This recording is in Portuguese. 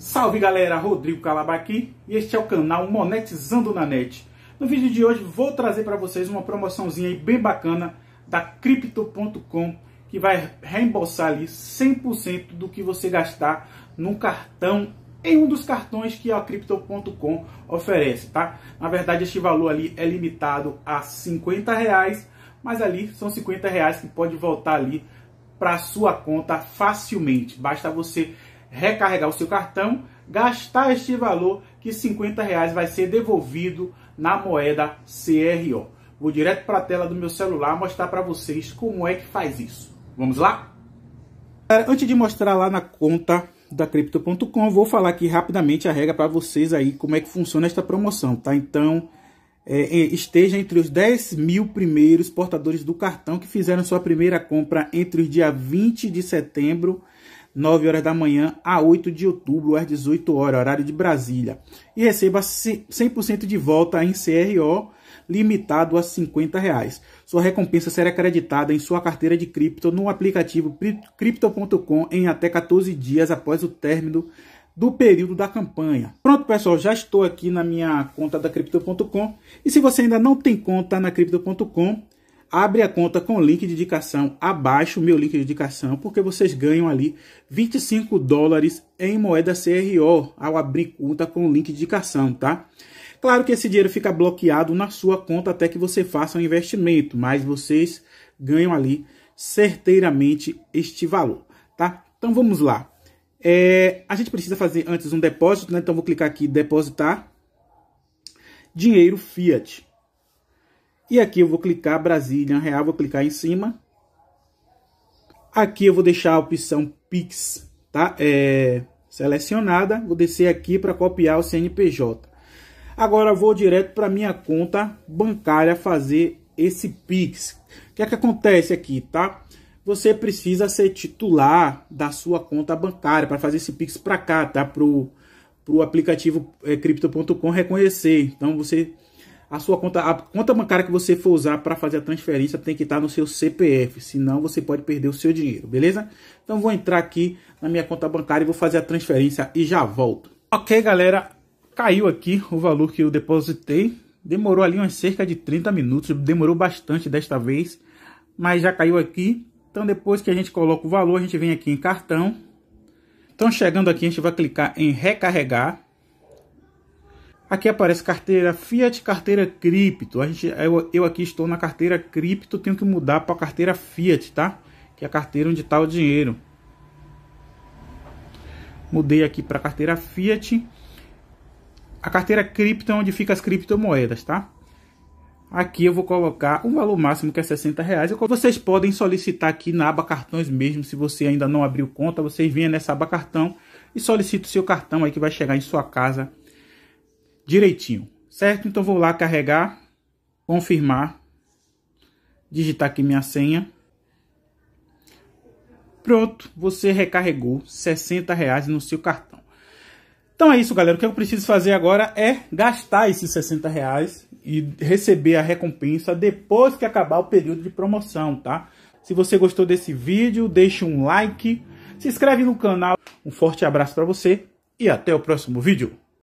Salve galera, Rodrigo Calaba aqui e este é o canal Monetizando na Net. No vídeo de hoje vou trazer para vocês uma promoçãozinha bem bacana da Crypto.com que vai reembolsar ali 100% do que você gastar num cartão em um dos cartões que a Crypto.com oferece, tá? Na verdade este valor ali é limitado a 50 reais, mas ali são 50 reais que pode voltar ali para sua conta facilmente. Basta você recarregar o seu cartão, gastar este valor que 50 reais vai ser devolvido na moeda CRO. Vou direto para a tela do meu celular mostrar para vocês como é que faz isso. Vamos lá? Antes de mostrar lá na conta da Crypto.com, vou falar aqui rapidamente a regra para vocês aí como é que funciona esta promoção, tá? Então, é, é esteja entre os 10 mil primeiros portadores do cartão que fizeram sua primeira compra entre o dia 20 de setembro e 9 horas da manhã a 8 de outubro, às 18 horas, horário de Brasília. E receba 100% de volta em CRO, limitado a 50 reais. Sua recompensa será creditada em sua carteira de cripto no aplicativo Crypto.com em até 14 dias após o término do período da campanha. Pronto, pessoal, já estou aqui na minha conta da Crypto.com. E se você ainda não tem conta na Crypto.com, abre a conta com o link de indicação abaixo, meu link de indicação, porque vocês ganham ali 25 dólares em moeda CRO ao abrir conta com o link de indicação, tá? Claro que esse dinheiro fica bloqueado na sua conta até que você faça um investimento, mas vocês ganham ali certeiramente este valor, tá? Então vamos lá. É, a gente precisa fazer antes um depósito, né? Então vou clicar aqui depositar dinheiro fiat. E aqui eu vou clicar Brasília Real, vou clicar em cima. Aqui eu vou deixar a opção Pix tá? É, selecionada. Vou descer aqui para copiar o CNPJ. Agora vou direto para minha conta bancária fazer esse Pix. O que é que acontece aqui, tá? Você precisa ser titular da sua conta bancária para fazer esse Pix para cá, tá? Pro, aplicativo é, Crypto.com reconhecer. Então você a sua conta, a conta bancária que você for usar para fazer a transferência tem que estar tá no seu CPF, senão você pode perder o seu dinheiro, beleza? Então vou entrar aqui na minha conta bancária e vou fazer a transferência e já volto. Ok, galera, caiu aqui o valor que eu depositei. Demorou ali uns cerca de 30 minutos, demorou bastante desta vez, mas já caiu aqui. Então depois que a gente coloca o valor, a gente vem aqui em cartão. Então chegando aqui, a gente vai clicar em recarregar. Aqui aparece carteira Fiat, carteira cripto. A gente, eu, eu aqui estou na carteira cripto, tenho que mudar para a carteira Fiat, tá? Que é a carteira onde está o dinheiro. Mudei aqui para a carteira Fiat. A carteira cripto é onde fica as criptomoedas, tá? Aqui eu vou colocar um valor máximo que é 60 reais. Vocês podem solicitar aqui na aba cartões mesmo. Se você ainda não abriu conta, vocês vêm nessa aba cartão e solicita o seu cartão aí que vai chegar em sua casa direitinho, certo? Então vou lá carregar, confirmar, digitar aqui minha senha. Pronto, você recarregou 60 reais no seu cartão. Então é isso, galera. O que eu preciso fazer agora é gastar esses 60 reais e receber a recompensa depois que acabar o período de promoção, tá? Se você gostou desse vídeo, deixe um like, se inscreve no canal. Um forte abraço para você e até o próximo vídeo.